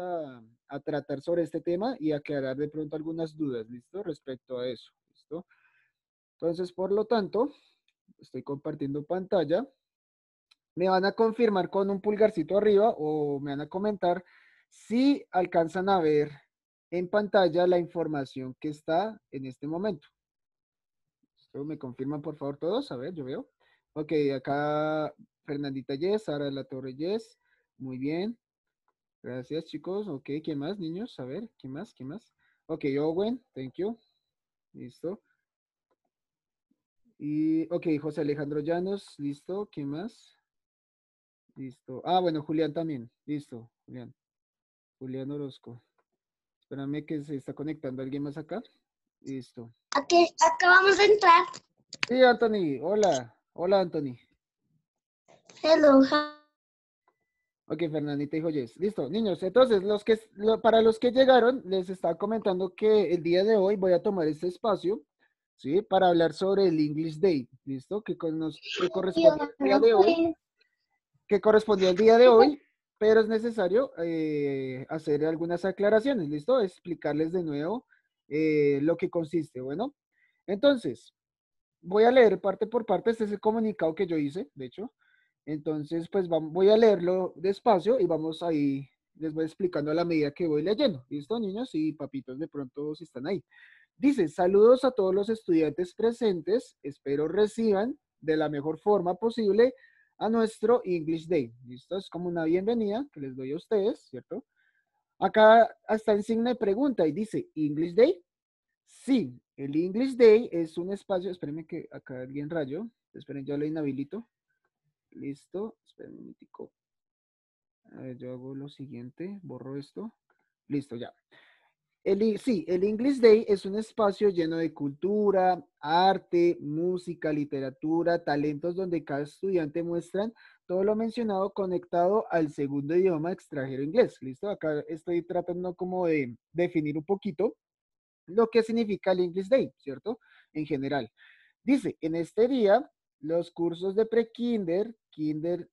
a, tratar sobre este tema y aclarar de pronto algunas dudas, ¿listo? Respecto a eso, ¿listo? Entonces, por lo tanto, estoy compartiendo pantalla. Me van a confirmar con un pulgarcito arriba o me van a comentar si alcanzan a ver en pantalla la información que está en este momento. ¿Me confirman, por favor, todos? A ver, yo veo. Ok, acá Fernandita Yes, Sara de la Torre Yes. Muy bien. Gracias, chicos. Ok, ¿quién más, niños? A ver, ¿quién más? ¿Quién más? Ok, Owen, thank you. Listo. Y, ok, José Alejandro Llanos, listo. ¿Quién más? Listo. Ah, bueno, Julián también. Listo, Julián. Julián Orozco. Espérame que se está conectando alguien más acá. Listo. Ok, acá de entrar. Sí, Anthony. Hola. Hola, Anthony. Hello. Ok, Fernandita y yes. Listo, niños. Entonces, los que, para los que llegaron, les estaba comentando que el día de hoy voy a tomar este espacio, ¿sí? Para hablar sobre el English Day, ¿listo? Que, corresponde al día de hoy. Que correspondió al día de hoy, pero es necesario eh, hacer algunas aclaraciones, ¿listo? Explicarles de nuevo eh, lo que consiste, bueno. Entonces, voy a leer parte por parte. Este es comunicado que yo hice, de hecho. Entonces, pues voy a leerlo despacio y vamos ahí, les voy explicando a la medida que voy leyendo. ¿Listo, niños y papitos de pronto si están ahí? Dice, saludos a todos los estudiantes presentes, espero reciban de la mejor forma posible a nuestro English Day. ¿Listo? Es como una bienvenida que les doy a ustedes, ¿cierto? Acá está en signo de pregunta y dice, ¿English Day? Sí, el English Day es un espacio, espérenme que acá alguien rayo, esperen, yo lo inhabilito. Listo. Esperen un minuto. A ver, yo hago lo siguiente. Borro esto. Listo, ya. El, sí, el English Day es un espacio lleno de cultura, arte, música, literatura, talentos donde cada estudiante muestra todo lo mencionado conectado al segundo idioma extranjero inglés. Listo, acá estoy tratando como de definir un poquito lo que significa el English Day, ¿cierto? En general. Dice, en este día los cursos de pre-kinder, kinder,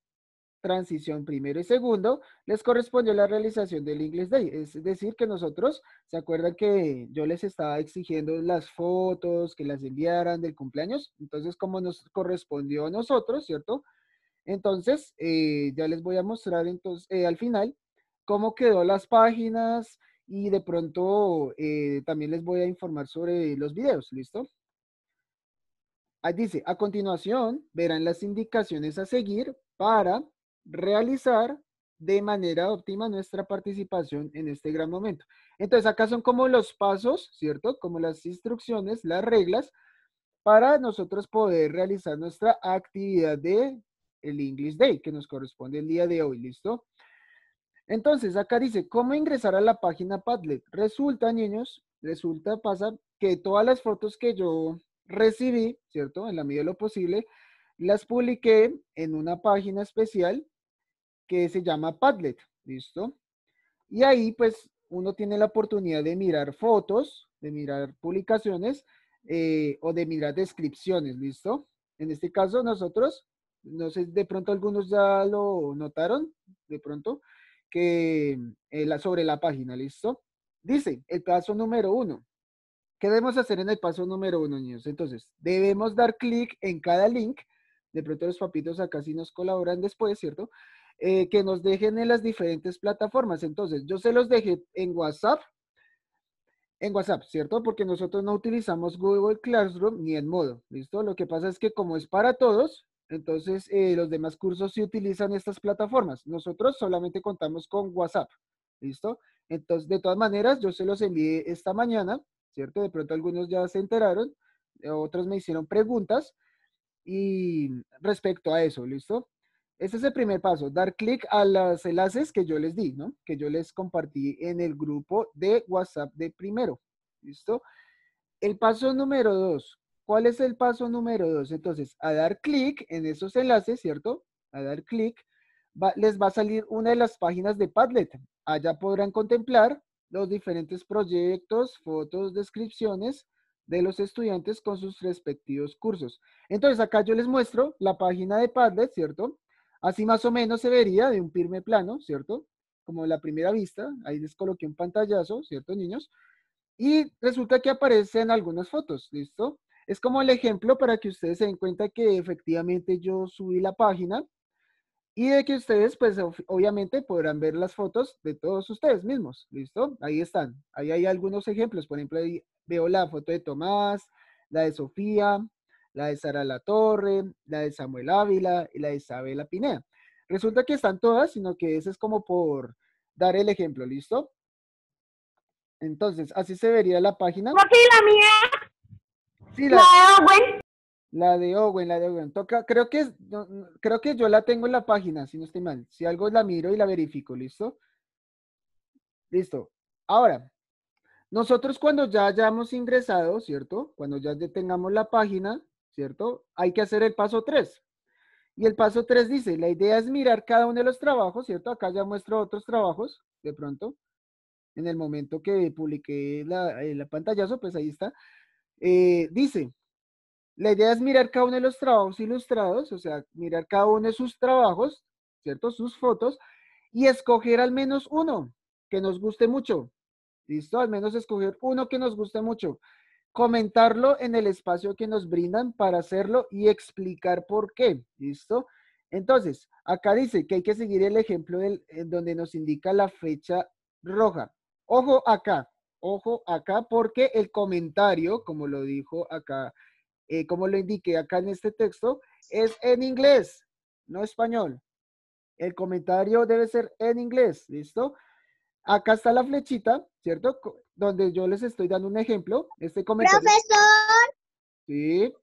transición primero y segundo, les correspondió la realización del English Day. Es decir, que nosotros, ¿se acuerdan que yo les estaba exigiendo las fotos, que las enviaran del cumpleaños? Entonces, como nos correspondió a nosotros, ¿cierto? Entonces, eh, ya les voy a mostrar entonces eh, al final cómo quedó las páginas y de pronto eh, también les voy a informar sobre los videos, ¿listo? Ah, dice, a continuación verán las indicaciones a seguir para realizar de manera óptima nuestra participación en este gran momento. Entonces, acá son como los pasos, ¿cierto? Como las instrucciones, las reglas, para nosotros poder realizar nuestra actividad de el English Day, que nos corresponde el día de hoy, ¿listo? Entonces, acá dice, ¿cómo ingresar a la página Padlet? Resulta, niños, resulta, pasa, que todas las fotos que yo recibí, ¿cierto? En la medida de lo posible, las publiqué en una página especial que se llama Padlet, ¿listo? Y ahí pues uno tiene la oportunidad de mirar fotos, de mirar publicaciones eh, o de mirar descripciones, ¿listo? En este caso nosotros, no sé, de pronto algunos ya lo notaron, de pronto, que eh, sobre la página, ¿listo? Dice, el caso número uno, ¿Qué debemos hacer en el paso número uno, niños? Entonces, debemos dar clic en cada link. De pronto los papitos acá sí nos colaboran después, ¿cierto? Eh, que nos dejen en las diferentes plataformas. Entonces, yo se los dejé en WhatsApp, en WhatsApp, ¿cierto? Porque nosotros no utilizamos Google Classroom ni en modo, ¿listo? Lo que pasa es que como es para todos, entonces eh, los demás cursos sí utilizan estas plataformas. Nosotros solamente contamos con WhatsApp, ¿listo? Entonces, de todas maneras, yo se los envié esta mañana ¿cierto? De pronto algunos ya se enteraron, eh, otros me hicieron preguntas y respecto a eso, ¿listo? Ese es el primer paso, dar clic a los enlaces que yo les di, ¿no? Que yo les compartí en el grupo de WhatsApp de primero, ¿listo? El paso número dos, ¿cuál es el paso número dos? Entonces, a dar clic en esos enlaces, ¿cierto? A dar clic, les va a salir una de las páginas de Padlet. Allá podrán contemplar los diferentes proyectos, fotos, descripciones de los estudiantes con sus respectivos cursos. Entonces, acá yo les muestro la página de Padlet, ¿cierto? Así más o menos se vería de un firme plano, ¿cierto? Como la primera vista, ahí les coloqué un pantallazo, ¿cierto, niños? Y resulta que aparecen algunas fotos, ¿listo? Es como el ejemplo para que ustedes se den cuenta que efectivamente yo subí la página, y de que ustedes, pues obviamente podrán ver las fotos de todos ustedes mismos, ¿listo? Ahí están, ahí hay algunos ejemplos, por ejemplo, ahí veo la foto de Tomás, la de Sofía, la de Sara La Torre, la de Samuel Ávila y la de Isabela Pinea Resulta que están todas, sino que ese es como por dar el ejemplo, ¿listo? Entonces, así se vería la página. ¿No la mía? Sí, la... No, bueno. La de Owen, la de Owen. Toca, creo que creo que yo la tengo en la página, si no estoy mal. Si algo la miro y la verifico, ¿listo? Listo. Ahora, nosotros cuando ya hayamos ingresado, ¿cierto? Cuando ya tengamos la página, ¿cierto? Hay que hacer el paso 3. Y el paso 3 dice, la idea es mirar cada uno de los trabajos, ¿cierto? Acá ya muestro otros trabajos, de pronto, en el momento que publiqué la, pantallazo, pues ahí está. Eh, dice, la idea es mirar cada uno de los trabajos ilustrados, o sea, mirar cada uno de sus trabajos, ¿cierto? Sus fotos, y escoger al menos uno que nos guste mucho. ¿Listo? Al menos escoger uno que nos guste mucho. Comentarlo en el espacio que nos brindan para hacerlo y explicar por qué. ¿Listo? Entonces, acá dice que hay que seguir el ejemplo del, en donde nos indica la fecha roja. Ojo acá, ojo acá, porque el comentario, como lo dijo acá eh, como lo indiqué acá en este texto, es en inglés, no español. El comentario debe ser en inglés, ¿listo? Acá está la flechita, ¿cierto? Donde yo les estoy dando un ejemplo. Este comentario. ¡Profesor! Sí.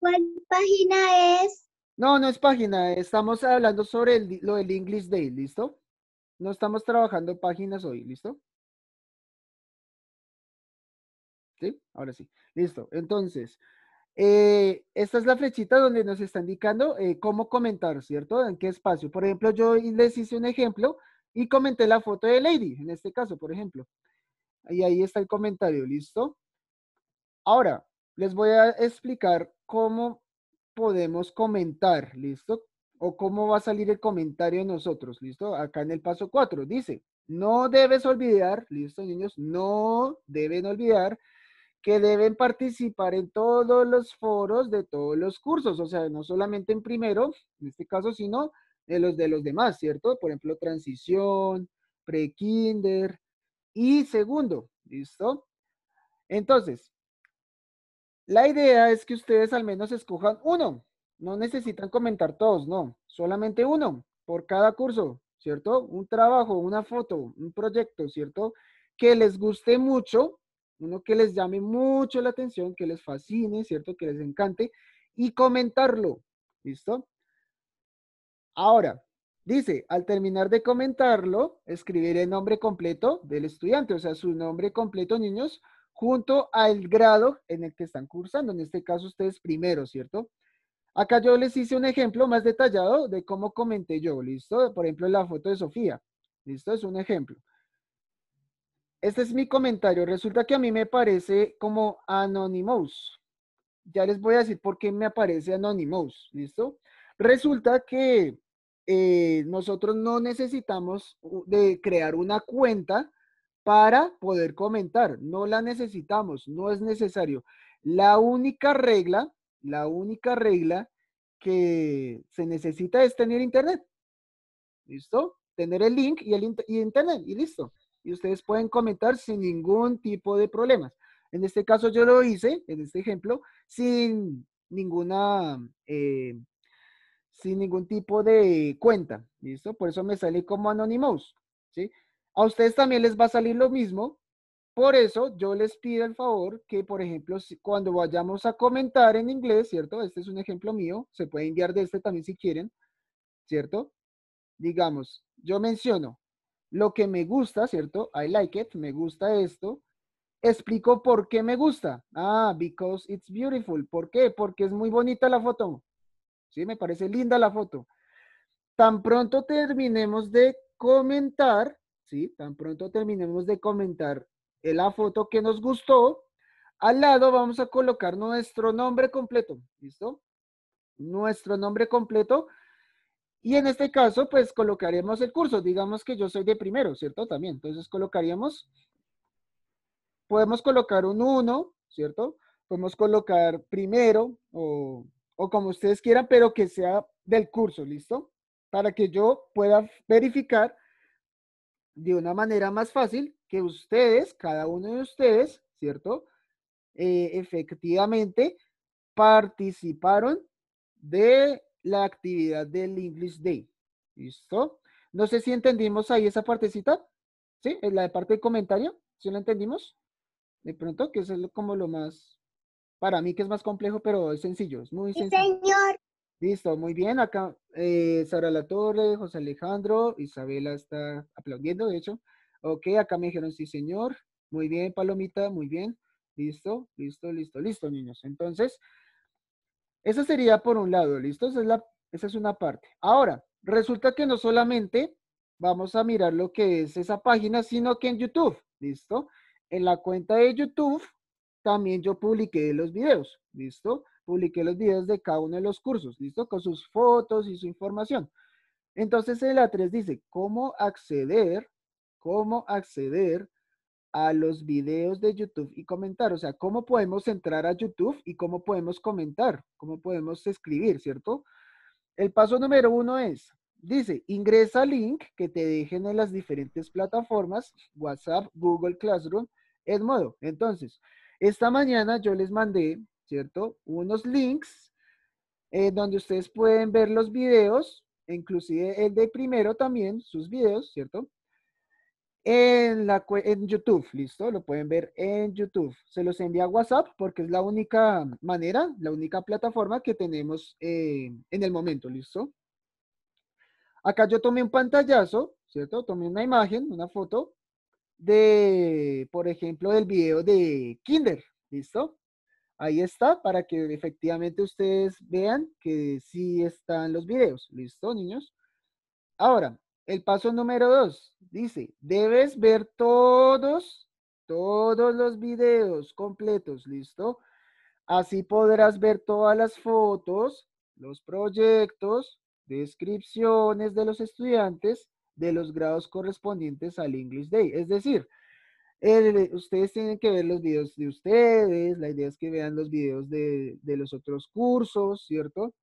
¿Cuál página es? No, no es página. Estamos hablando sobre lo del English Day, ¿listo? No estamos trabajando páginas hoy, ¿listo? ¿Sí? Ahora sí. Listo. Entonces, eh, esta es la flechita donde nos está indicando eh, cómo comentar, ¿cierto? En qué espacio. Por ejemplo, yo les hice un ejemplo y comenté la foto de Lady, en este caso, por ejemplo. Y ahí está el comentario, ¿listo? Ahora, les voy a explicar cómo podemos comentar, ¿listo? O cómo va a salir el comentario de nosotros, ¿listo? Acá en el paso 4 dice, no debes olvidar, ¿listo, niños? No deben olvidar que deben participar en todos los foros de todos los cursos, o sea, no solamente en primero, en este caso, sino en los de los demás, ¿cierto? Por ejemplo, transición, pre-kinder y segundo, ¿listo? Entonces, la idea es que ustedes al menos escojan uno, no necesitan comentar todos, no, solamente uno por cada curso, ¿cierto? Un trabajo, una foto, un proyecto, ¿cierto? Que les guste mucho uno que les llame mucho la atención, que les fascine, ¿cierto? Que les encante y comentarlo, ¿listo? Ahora, dice, al terminar de comentarlo, escribir el nombre completo del estudiante, o sea, su nombre completo, niños, junto al grado en el que están cursando, en este caso ustedes primero, ¿cierto? Acá yo les hice un ejemplo más detallado de cómo comenté yo, ¿listo? Por ejemplo, la foto de Sofía, ¿listo? Es un ejemplo. Este es mi comentario. Resulta que a mí me parece como Anonymous. Ya les voy a decir por qué me aparece Anonymous. ¿Listo? Resulta que eh, nosotros no necesitamos de crear una cuenta para poder comentar. No la necesitamos, no es necesario. La única regla, la única regla que se necesita es tener internet. ¿Listo? Tener el link y el y internet y listo y ustedes pueden comentar sin ningún tipo de problemas. En este caso yo lo hice, en este ejemplo, sin ninguna, eh, sin ningún tipo de cuenta, ¿listo? Por eso me sale como Anonymous, ¿sí? A ustedes también les va a salir lo mismo, por eso yo les pido el favor que, por ejemplo, cuando vayamos a comentar en inglés, ¿cierto? Este es un ejemplo mío, se puede enviar de este también si quieren, ¿cierto? Digamos, yo menciono, lo que me gusta, ¿cierto? I like it, me gusta esto. Explico por qué me gusta. Ah, because it's beautiful. ¿Por qué? Porque es muy bonita la foto. Sí, me parece linda la foto. Tan pronto terminemos de comentar, ¿sí? Tan pronto terminemos de comentar la foto que nos gustó, al lado vamos a colocar nuestro nombre completo, ¿listo? Nuestro nombre completo y en este caso, pues colocaremos el curso. Digamos que yo soy de primero, ¿cierto? También. Entonces colocaríamos, podemos colocar un 1, ¿cierto? Podemos colocar primero o, como ustedes quieran, pero que sea del curso, ¿listo? Para que yo pueda verificar de una manera más fácil que ustedes, cada uno de ustedes, ¿cierto? Eh, efectivamente participaron de la actividad del English Day. ¿Listo? No sé si entendimos ahí esa partecita. ¿Sí? La de parte de comentario. ¿Sí la entendimos? De pronto, que es como lo más, para mí que es más complejo, pero es sencillo, es muy sencillo. señor. Listo, muy bien. Acá eh, Sara La Torre, José Alejandro, Isabela está aplaudiendo, de hecho. Ok, acá me dijeron sí, señor. Muy bien, Palomita, muy bien. Listo, listo, listo, listo, niños. Entonces, esa sería por un lado, ¿listo? Esa es, la, esa es una parte. Ahora, resulta que no solamente vamos a mirar lo que es esa página, sino que en YouTube, ¿listo? En la cuenta de YouTube también yo publiqué los videos, ¿listo? Publiqué los videos de cada uno de los cursos, ¿listo? Con sus fotos y su información. Entonces el A3 dice, ¿cómo acceder? ¿Cómo acceder a los videos de YouTube y comentar. O sea, ¿cómo podemos entrar a YouTube y cómo podemos comentar? ¿Cómo podemos escribir, cierto? El paso número uno es, dice, ingresa link que te dejen en las diferentes plataformas, WhatsApp, Google Classroom, Edmodo. Entonces, esta mañana yo les mandé, ¿cierto? Unos links eh, donde ustedes pueden ver los videos, inclusive el de primero también, sus videos, ¿cierto? en, YouTube, ¿listo? Lo pueden ver en YouTube. Se los envía a WhatsApp porque es la única manera, la única plataforma que tenemos eh, en el momento, ¿listo? Acá yo tomé un pantallazo, ¿cierto? Tomé una imagen, una foto de, por ejemplo, del video de Kinder, ¿listo? Ahí está, para que efectivamente ustedes vean que sí están los videos, ¿listo, niños? Ahora, el paso número dos dice, debes ver todos, todos los videos completos, ¿listo? Así podrás ver todas las fotos, los proyectos, descripciones de los estudiantes de los grados correspondientes al English Day. Es decir, ustedes tienen que ver los videos de ustedes, la idea es que vean los videos de, de los otros cursos, ¿cierto?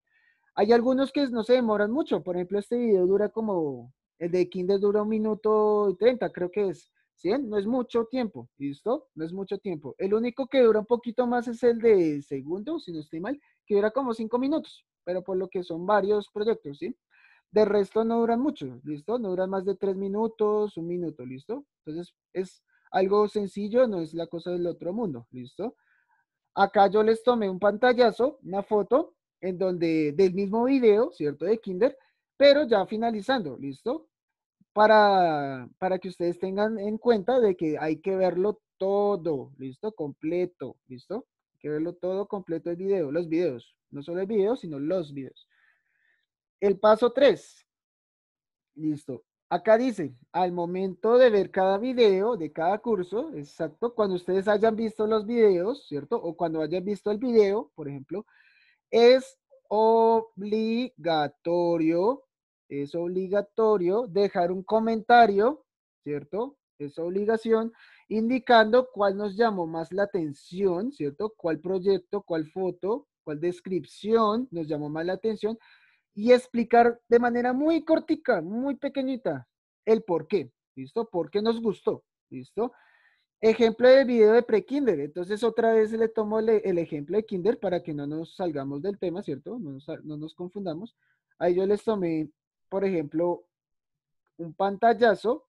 Hay algunos que no se demoran mucho, por ejemplo, este video dura como el de Kinder dura un minuto y treinta, creo que es. ¿Sí? No es mucho tiempo, ¿listo? No es mucho tiempo. El único que dura un poquito más es el de segundo, si no estoy mal, que dura como cinco minutos, pero por lo que son varios proyectos, ¿sí? De resto no duran mucho, ¿listo? No duran más de tres minutos, un minuto, ¿listo? Entonces es algo sencillo, no es la cosa del otro mundo, ¿listo? Acá yo les tomé un pantallazo, una foto, en donde del mismo video, ¿cierto? De Kinder, pero ya finalizando, ¿listo? Para, para que ustedes tengan en cuenta de que hay que verlo todo, ¿listo? Completo, ¿listo? Hay que verlo todo completo el video, los videos. No solo el video, sino los videos. El paso 3. Listo. Acá dice, al momento de ver cada video de cada curso, exacto, cuando ustedes hayan visto los videos, ¿cierto? O cuando hayan visto el video, por ejemplo, es obligatorio, es obligatorio dejar un comentario, ¿cierto? Es obligación, indicando cuál nos llamó más la atención, ¿cierto? Cuál proyecto, cuál foto, cuál descripción nos llamó más la atención y explicar de manera muy cortica, muy pequeñita, el por qué, ¿listo? ¿Por qué nos gustó? ¿Listo? Ejemplo de video de pre-kinder. Entonces, otra vez le tomo el, ejemplo de kinder para que no nos salgamos del tema, ¿cierto? No nos, no nos confundamos. Ahí yo les tomé, por ejemplo, un pantallazo.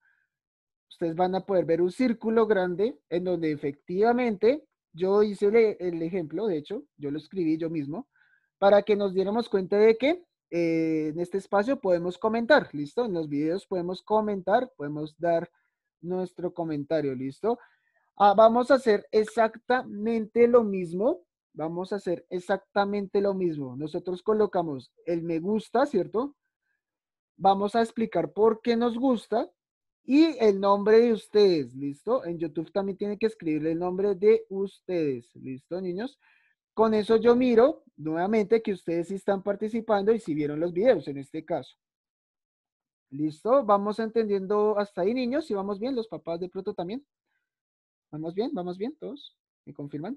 Ustedes van a poder ver un círculo grande en donde efectivamente yo hice el, ejemplo, de hecho, yo lo escribí yo mismo, para que nos diéramos cuenta de que eh, en este espacio podemos comentar, ¿listo? En los videos podemos comentar, podemos dar nuestro comentario, ¿listo? Ah, vamos a hacer exactamente lo mismo. Vamos a hacer exactamente lo mismo. Nosotros colocamos el me gusta, ¿cierto? Vamos a explicar por qué nos gusta y el nombre de ustedes, ¿listo? En YouTube también tiene que escribirle el nombre de ustedes, ¿listo, niños? Con eso yo miro nuevamente que ustedes sí están participando y si vieron los videos en este caso. ¿Listo? ¿Vamos entendiendo hasta ahí, niños? ¿Si vamos bien? ¿Los papás de pronto también? Vamos bien, vamos bien, todos. Me confirman.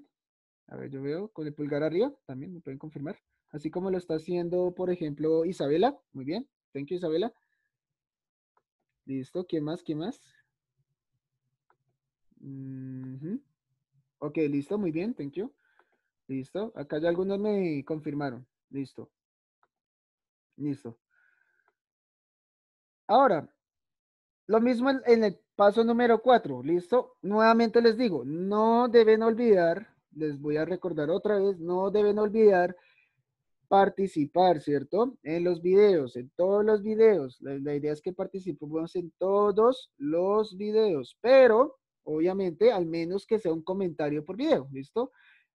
A ver, yo veo con el pulgar arriba, también me pueden confirmar. Así como lo está haciendo, por ejemplo, Isabela. Muy bien, thank you, Isabela. Listo, ¿quién más? ¿Quién más? Ok, listo, muy bien, thank you. Listo, acá ya algunos me confirmaron. Listo. Listo. Ahora, lo mismo en, el paso número 4, ¿listo? Nuevamente les digo, no deben olvidar, les voy a recordar otra vez, no deben olvidar participar, ¿cierto? En los videos, en todos los videos. La, idea es que participemos en todos los videos, pero obviamente al menos que sea un comentario por video, ¿listo?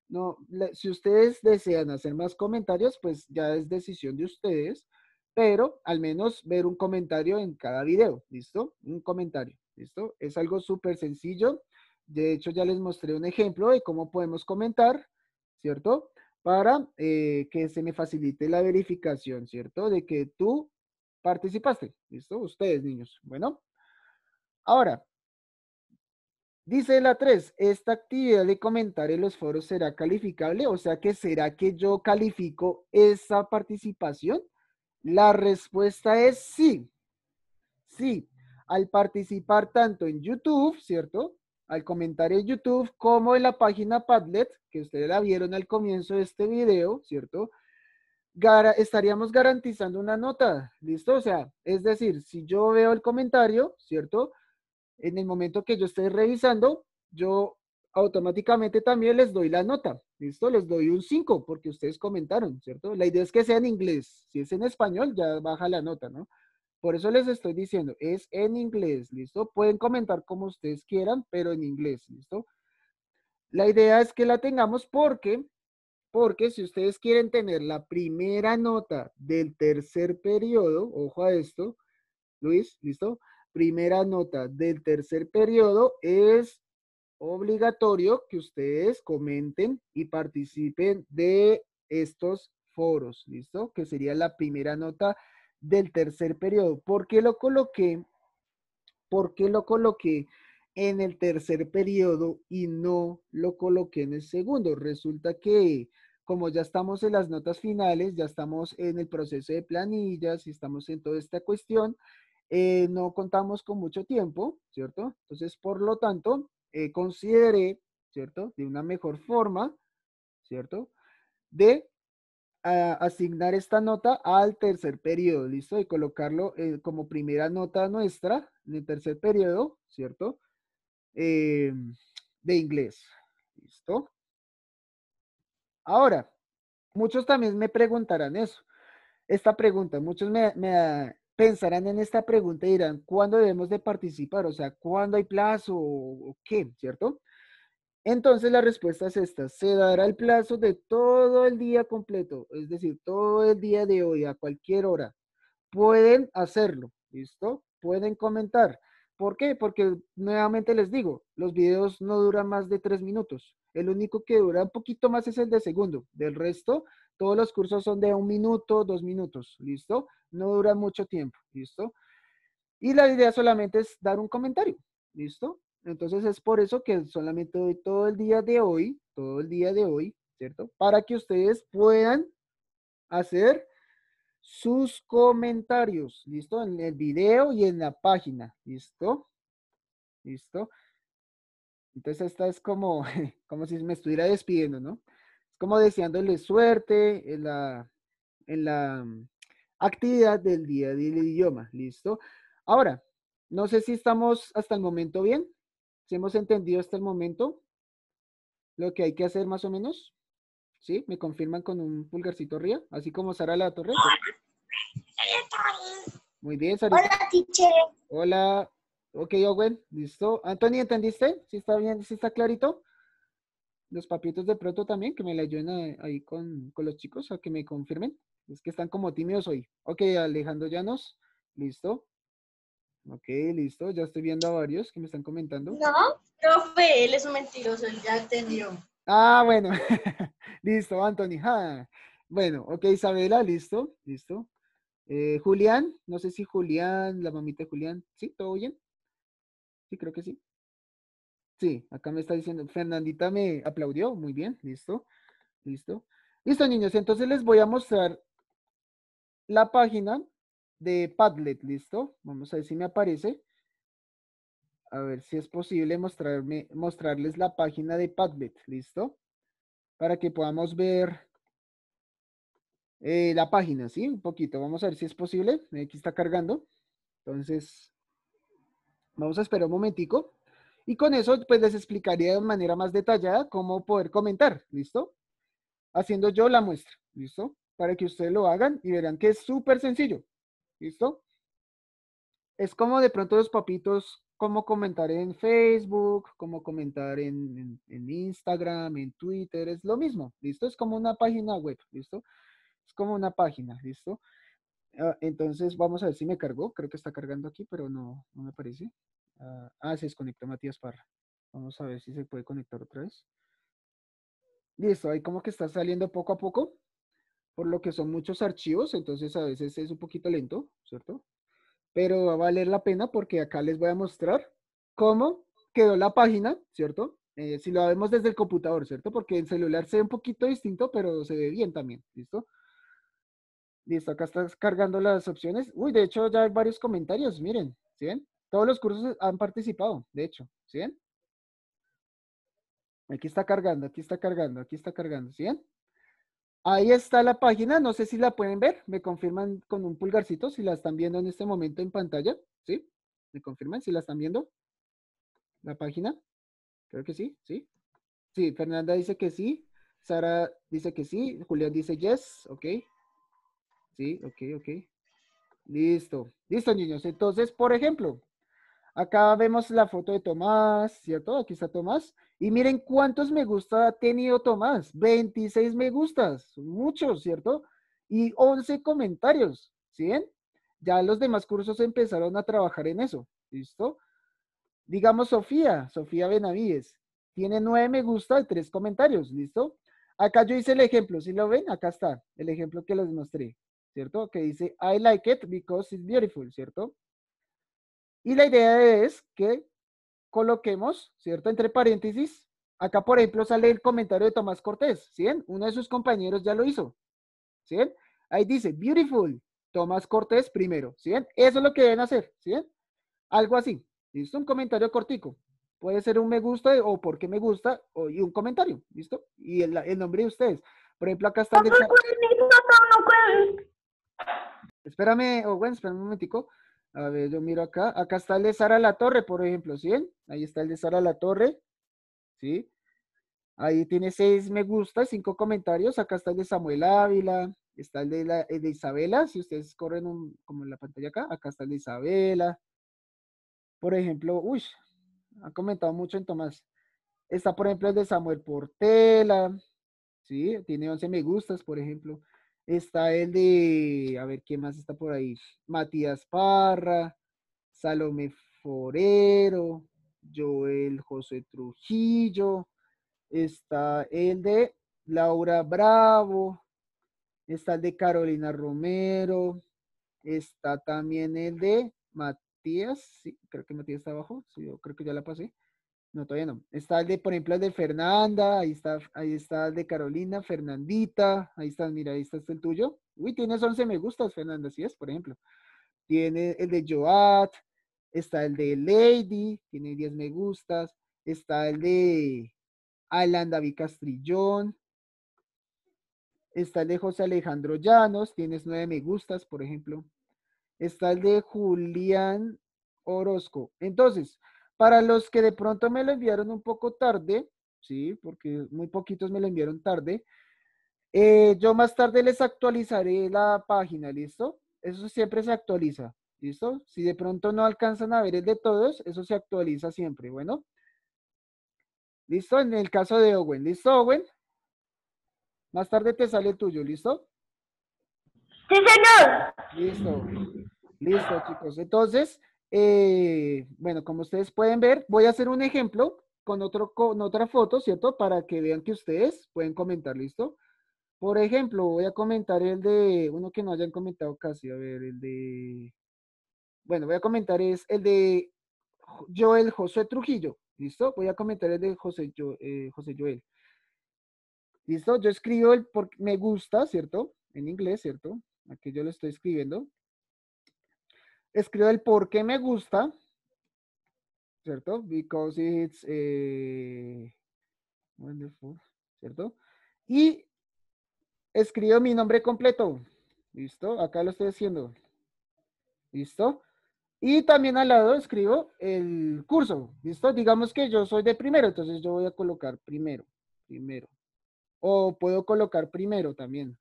No, si ustedes desean hacer más comentarios, pues ya es decisión de ustedes pero al menos ver un comentario en cada video, ¿listo? Un comentario, ¿listo? Es algo súper sencillo. De hecho, ya les mostré un ejemplo de cómo podemos comentar, ¿cierto? Para eh, que se me facilite la verificación, ¿cierto? De que tú participaste, ¿listo? Ustedes, niños. Bueno, ahora, Dice la 3, esta actividad de comentar en los foros será calificable, o sea que será que yo califico esa participación. La respuesta es sí. Sí, al participar tanto en YouTube, ¿cierto? Al comentar en YouTube como en la página Padlet, que ustedes la vieron al comienzo de este video, ¿cierto? estaríamos garantizando una nota, ¿listo? O sea, es decir, si yo veo el comentario, ¿cierto? En el momento que yo esté revisando, yo automáticamente también les doy la nota, Listo, les doy un 5 porque ustedes comentaron, ¿cierto? La idea es que sea en inglés. Si es en español, ya baja la nota, ¿no? Por eso les estoy diciendo, es en inglés, ¿listo? Pueden comentar como ustedes quieran, pero en inglés, ¿listo? La idea es que la tengamos porque, porque si ustedes quieren tener la primera nota del tercer periodo, ojo a esto, Luis, ¿listo? Primera nota del tercer periodo es obligatorio que ustedes comenten y participen de estos foros, ¿listo? Que sería la primera nota del tercer periodo. ¿Por qué lo coloqué? ¿Por qué lo coloqué en el tercer periodo y no lo coloqué en el segundo? Resulta que como ya estamos en las notas finales, ya estamos en el proceso de planillas y estamos en toda esta cuestión, eh, no contamos con mucho tiempo, ¿cierto? Entonces, por lo tanto, eh, considere, ¿cierto? De una mejor forma, ¿cierto? De ah, asignar esta nota al tercer periodo, ¿listo? Y colocarlo eh, como primera nota nuestra en el tercer periodo, ¿cierto? Eh, de inglés, ¿listo? Ahora, muchos también me preguntarán eso. Esta pregunta, muchos me, me, pensarán en esta pregunta y dirán, ¿cuándo debemos de participar? O sea, ¿cuándo hay plazo o qué? ¿Cierto? Entonces la respuesta es esta, se dará el plazo de todo el día completo, es decir, todo el día de hoy, a cualquier hora. Pueden hacerlo, ¿listo? Pueden comentar. ¿Por qué? Porque nuevamente les digo, los videos no duran más de tres minutos. El único que dura un poquito más es el de segundo. Del resto, todos los cursos son de un minuto, dos minutos, ¿listo? No duran mucho tiempo, ¿listo? Y la idea solamente es dar un comentario, ¿listo? Entonces es por eso que solamente doy todo el día de hoy, todo el día de hoy, ¿cierto? Para que ustedes puedan hacer sus comentarios, ¿listo? En el video y en la página, ¿listo? ¿Listo? Entonces esta es como, como si me estuviera despidiendo, ¿no? como deseándole suerte en la, en la mm, actividad del día del idioma. ¿Listo? Ahora, no sé si estamos hasta el momento bien. Si hemos entendido hasta el momento lo que hay que hacer más o menos. ¿Sí? ¿Me confirman con un pulgarcito arriba? Así como Sara La Torre. Muy bien, Sara. Hola, teacher. Hola. Ok, Owen, listo. Antonio, ¿entendiste? ¿Sí está bien? ¿Sí está clarito? los papitos de pronto también, que me la ayuden ahí con, con, los chicos a que me confirmen. Es que están como tímidos hoy. Ok, Alejandro Llanos, listo. Ok, listo, ya estoy viendo a varios que me están comentando. No, profe, él es un mentiroso, él ya entendió. Ah, bueno, listo, Anthony. Ja. Bueno, ok, Isabela, listo, listo. Eh, Julián, no sé si Julián, la mamita Julián, ¿sí? ¿Todo bien? Sí, creo que sí. Sí, acá me está diciendo, Fernandita me aplaudió, muy bien, listo, listo. Listo, niños, entonces les voy a mostrar la página de Padlet, listo. Vamos a ver si me aparece. A ver si es posible mostrarme, mostrarles la página de Padlet, listo. Para que podamos ver eh, la página, ¿sí? Un poquito, vamos a ver si es posible. Aquí está cargando. Entonces, vamos a esperar un momentico. Y con eso, pues les explicaría de manera más detallada cómo poder comentar, ¿listo? Haciendo yo la muestra, ¿listo? Para que ustedes lo hagan y verán que es súper sencillo, ¿listo? Es como de pronto los papitos, cómo comentar en Facebook, cómo comentar en, en, Instagram, en Twitter, es lo mismo, ¿listo? Es como una página web, ¿listo? Es como una página, ¿listo? Ah, entonces, vamos a ver si me cargó. Creo que está cargando aquí, pero no, no me parece. Ah, ah, se desconectó Matías Parra. Vamos a ver si se puede conectar otra vez. Listo, ahí como que está saliendo poco a poco, por lo que son muchos archivos, entonces a veces es un poquito lento, ¿cierto? Pero va a valer la pena porque acá les voy a mostrar cómo quedó la página, ¿cierto? Eh, si lo vemos desde el computador, ¿cierto? Porque en celular se ve un poquito distinto, pero se ve bien también, ¿listo? Listo, acá estás cargando las opciones. Uy, de hecho ya hay varios comentarios, miren, ¿sí ven? Todos los cursos han participado, de hecho, ¿sí Aquí está cargando, aquí está cargando, aquí está cargando, ¿sí Ahí está la página, no sé si la pueden ver, me confirman con un pulgarcito si la están viendo en este momento en pantalla, ¿sí? ¿Me confirman si la están viendo? ¿La página? Creo que sí, ¿sí? Sí, Fernanda dice que sí, Sara dice que sí, Julián dice yes, ok. Sí, ok, ok. Listo, listo niños. Entonces, por ejemplo, Acá vemos la foto de Tomás, ¿cierto? Aquí está Tomás. Y miren cuántos me gusta ha tenido Tomás. 26 me gustas, muchos, ¿cierto? Y 11 comentarios, ¿sí Ya los demás cursos empezaron a trabajar en eso, ¿listo? Digamos Sofía, Sofía Benavides. Tiene 9 me gusta y 3 comentarios, ¿listo? Acá yo hice el ejemplo, ¿sí lo ven? Acá está, el ejemplo que les mostré, ¿cierto? Que dice, I like it because it's beautiful, ¿cierto? Y la idea es que coloquemos, ¿cierto? Entre paréntesis, acá por ejemplo sale el comentario de Tomás Cortés, ¿sí? Uno de sus compañeros ya lo hizo, ¿sí? Ahí dice, beautiful, Tomás Cortés primero, ¿sí? Eso es lo que deben hacer, ¿sí? Algo así, ¿listo? Un comentario cortico. Puede ser un me gusta o por qué me gusta o, y un comentario, ¿listo? Y el, nombre de ustedes. Por ejemplo, acá está... Espérame, Owen, oh, espérame un momentico. A ver, yo miro acá. Acá está el de Sara La Torre, por ejemplo, ¿sí Ahí está el de Sara La Torre, ¿sí? Ahí tiene seis me gusta, cinco comentarios. Acá está el de Samuel Ávila, está el de, la, Isabela, si ustedes corren como en la pantalla acá, acá está el de Isabela. Por ejemplo, uy, ha comentado mucho en Tomás. Está, por ejemplo, el de Samuel Portela, ¿sí? Tiene 11 me gustas, por ejemplo. Está el de, a ver, qué más está por ahí? Matías Parra, Salome Forero, Joel José Trujillo, está el de Laura Bravo, está el de Carolina Romero, está también el de Matías, sí, creo que Matías está abajo, sí, yo creo que ya la pasé, no, todavía no. Está el de, por ejemplo, el de Fernanda, ahí está, ahí está el de Carolina, Fernandita, ahí está, mira, ahí está, el tuyo. Uy, tienes 11 me gustas, Fernanda, así es, por ejemplo. Tiene el de Joat, está el de Lady, tiene 10 me gustas, está el de Alan David Castrillón, está el de José Alejandro Llanos, tienes 9 me gustas, por ejemplo. Está el de Julián Orozco. Entonces, para los que de pronto me lo enviaron un poco tarde, sí, porque muy poquitos me lo enviaron tarde, eh, yo más tarde les actualizaré la página, ¿listo? Eso siempre se actualiza, ¿listo? Si de pronto no alcanzan a ver el de todos, eso se actualiza siempre, ¿bueno? ¿Listo? En el caso de Owen, ¿listo, Owen? Más tarde te sale el tuyo, ¿listo? Sí, señor. Listo, listo, chicos. Entonces, eh, bueno, como ustedes pueden ver, voy a hacer un ejemplo con, otro, con otra foto, ¿cierto? Para que vean que ustedes pueden comentar, ¿listo? Por ejemplo, voy a comentar el de, uno que no hayan comentado casi, a ver, el de, bueno, voy a comentar es el de Joel José Trujillo, ¿listo? Voy a comentar el de José, eh, Joel. ¿Listo? Yo escribo el porque me gusta, ¿cierto? En inglés, ¿cierto? Aquí yo lo estoy escribiendo escribo el por qué me gusta, ¿cierto? Because it's eh, wonderful, ¿cierto? Y escribo mi nombre completo. ¿Listo? Acá lo estoy haciendo. ¿Listo? Y también al lado escribo el curso. ¿Listo? Digamos que yo soy de primero, entonces yo voy a colocar primero, primero. O puedo colocar primero también.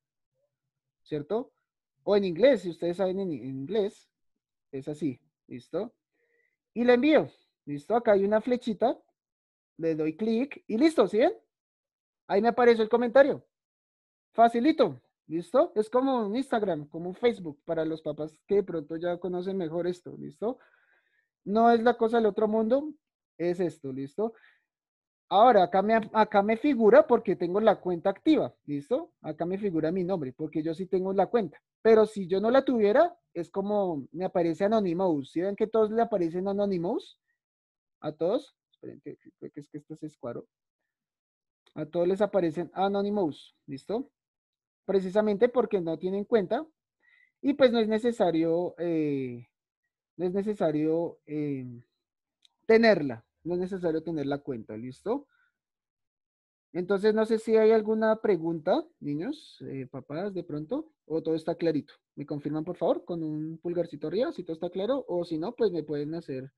¿Cierto? O en inglés, si ustedes saben en inglés, es así, ¿listo? Y le envío, ¿listo? Acá hay una flechita, le doy clic y listo, ¿sí ven? Ahí me aparece el comentario. Facilito, ¿listo? Es como un Instagram, como un Facebook, para los papás que de pronto ya conocen mejor esto, ¿listo? No es la cosa del otro mundo, es esto, ¿listo? Ahora, acá me, acá me figura porque tengo la cuenta activa, ¿listo? Acá me figura mi nombre porque yo sí tengo la cuenta. Pero si yo no la tuviera, es como me aparece Anonymous. ¿Si ven que todos le aparecen Anonymous? ¿A todos? Esperen, que, es que esto es squaro. A todos les aparecen Anonymous, ¿listo? Precisamente porque no tienen cuenta y pues no es necesario, eh, no es necesario eh, tenerla, no es necesario tener la cuenta, ¿listo? Entonces, no sé si hay alguna pregunta, niños, eh, papás, de pronto, o todo está clarito. ¿Me confirman, por favor, con un pulgarcito arriba, si todo está claro? O si no, pues me pueden hacer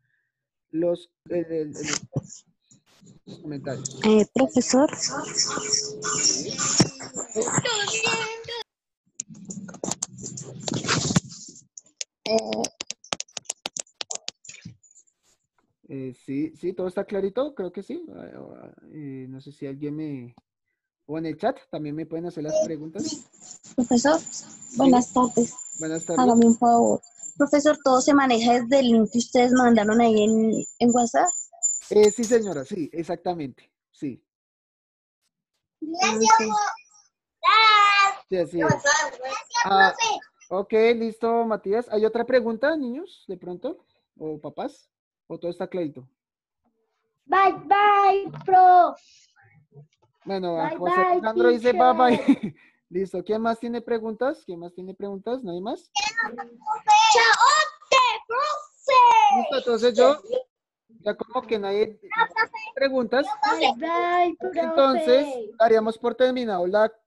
los, los comentarios. Eh, profesor. Eh, sí, sí, todo está clarito, creo que sí. Ah, ah, eh, no sé si alguien me... O en el chat también me pueden hacer las eh, preguntas. Profesor, buenas tardes. Buenas ah, tardes. Hágame un favor. Profesor, ¿todo se maneja desde el link que ustedes mandaron ahí en, en WhatsApp? Eh, sí, señora, sí, exactamente, sí. Gracias, sí, Gracias, Gracias, ok, listo, Matías. ¿Hay otra pregunta, niños, de pronto? ¿O papás? ¿O todo está clarito? Bye, bye, pro. Bueno, José Alejandro dice bye, bye. Listo. ¿Quién más tiene preguntas? ¿Quién más tiene preguntas? ¿No hay más? ¡Chaote, profe! Listo, entonces yo, ya como que nadie tiene preguntas. Entonces, daríamos por terminado la